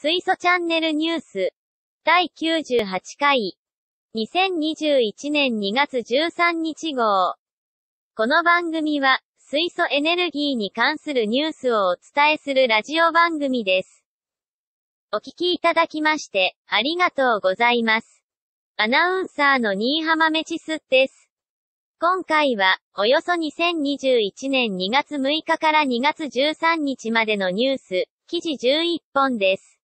水素チャンネルニュース第98回2021年2月13日号この番組は水素エネルギーに関するニュースをお伝えするラジオ番組です。お聞きいただきましてありがとうございます。アナウンサーの新浜メチスです。今回は、およそ2021年2月6日から2月13日までのニュース、記事11本です。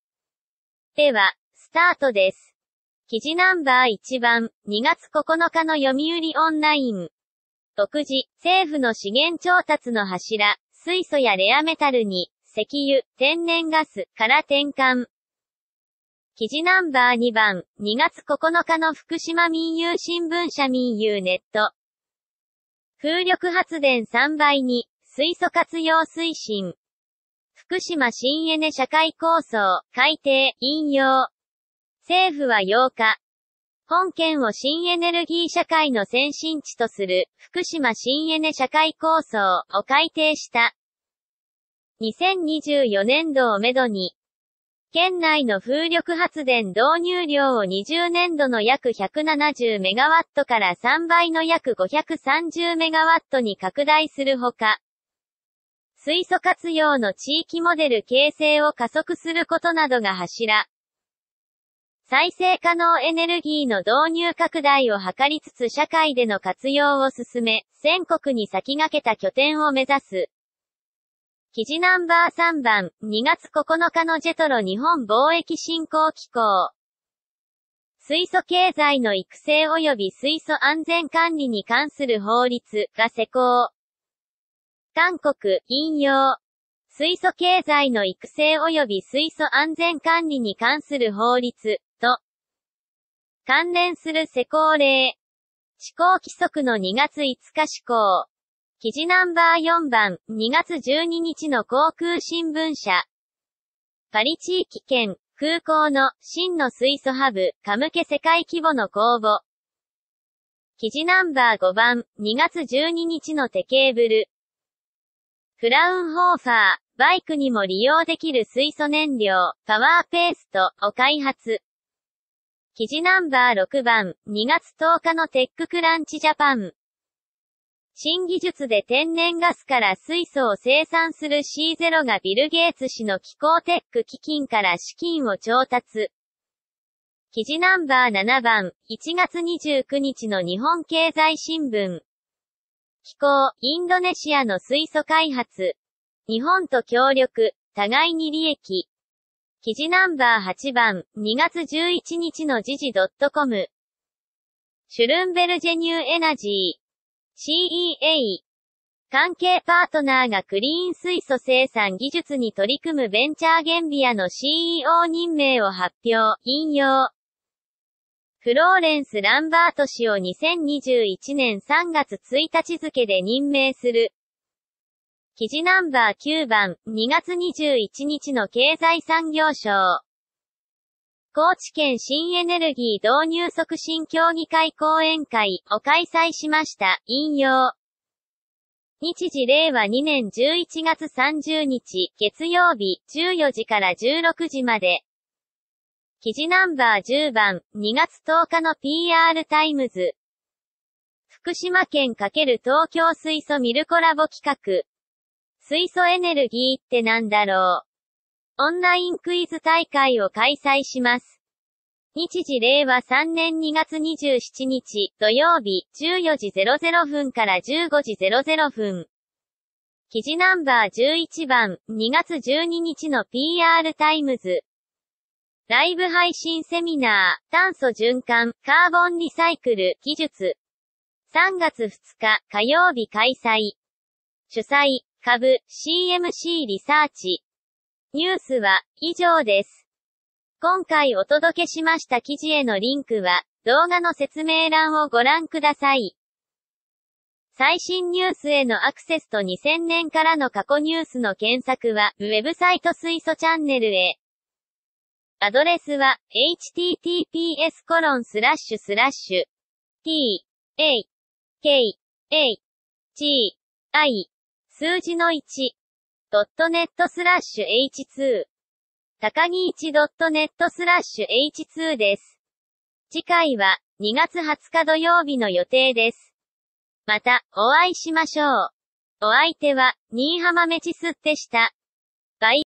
では、スタートです。記事ナンバー1番、2月9日の読売オンライン。独自、政府の資源調達の柱、水素やレアメタルに、石油、天然ガスから転換。記事ナンバー2番、2月9日の福島民友新聞社民友ネット。風力発電3倍に、水素活用推進。福島新エネ社会構想、改定、引用。政府は8日、本県を新エネルギー社会の先進地とする、福島新エネ社会構想を改定した。2024年度をめどに、県内の風力発電導入量を20年度の約170メガワットから3倍の約530メガワットに拡大するほか、水素活用の地域モデル形成を加速することなどが柱。再生可能エネルギーの導入拡大を図りつつ社会での活用を進め、全国に先駆けた拠点を目指す。記事ナンバー3番、2月9日のジェトロ日本貿易振興機構。水素経済の育成及び水素安全管理に関する法律が施行。韓国、引用。水素経済の育成及び水素安全管理に関する法律、と、関連する施行令。施行規則の2月5日施行。記事ナンバー4番、2月12日の航空新聞社。パリ地域圏、空港の真の水素ハブ、カムケ世界規模の公募。記事ナンバー5番、2月12日のテケーブル。クラウンホーファー、バイクにも利用できる水素燃料、パワーペーストを開発。記事ナンバー6番、2月10日のテッククランチジャパン。新技術で天然ガスから水素を生産する C0 がビル・ゲイツ氏の気候テック基金から資金を調達。記事ナンバー7番、1月29日の日本経済新聞。気候、インドネシアの水素開発。日本と協力、互いに利益。記事ナンバー8番、2月11日の時事 .com。シュルンベルジェニューエナジー。CEA。関係パートナーがクリーン水素生産技術に取り組むベンチャーゲンビアの CEO 任命を発表、引用。フローレンス・ランバート氏を2021年3月1日付で任命する。記事ナンバー9番、2月21日の経済産業省。高知県新エネルギー導入促進協議会講演会を開催しました。引用。日時令和2年11月30日、月曜日、14時から16時まで。記事ナンバー10番、2月10日の PR タイムズ。福島県×東京水素ミルコラボ企画。水素エネルギーってなんだろう。オンラインクイズ大会を開催します。日時令和3年2月27日土曜日14時00分から15時00分。記事ナンバー11番2月12日の PR タイムズ。ライブ配信セミナー、炭素循環、カーボンリサイクル、技術。3月2日、火曜日開催。主催、株、CMC リサーチ。ニュースは、以上です。今回お届けしました記事へのリンクは、動画の説明欄をご覧ください。最新ニュースへのアクセスと2000年からの過去ニュースの検索は、ウェブサイト水素チャンネルへ。アドレスは、https コロンスラッシュスラッシュ、t, a, k, a, g, i, 数字の1、.net スラッシュ h2、高木 1.net スラッシュ h2 です。次回は、2月20日土曜日の予定です。また、お会いしましょう。お相手は、新浜メチスでした。バイ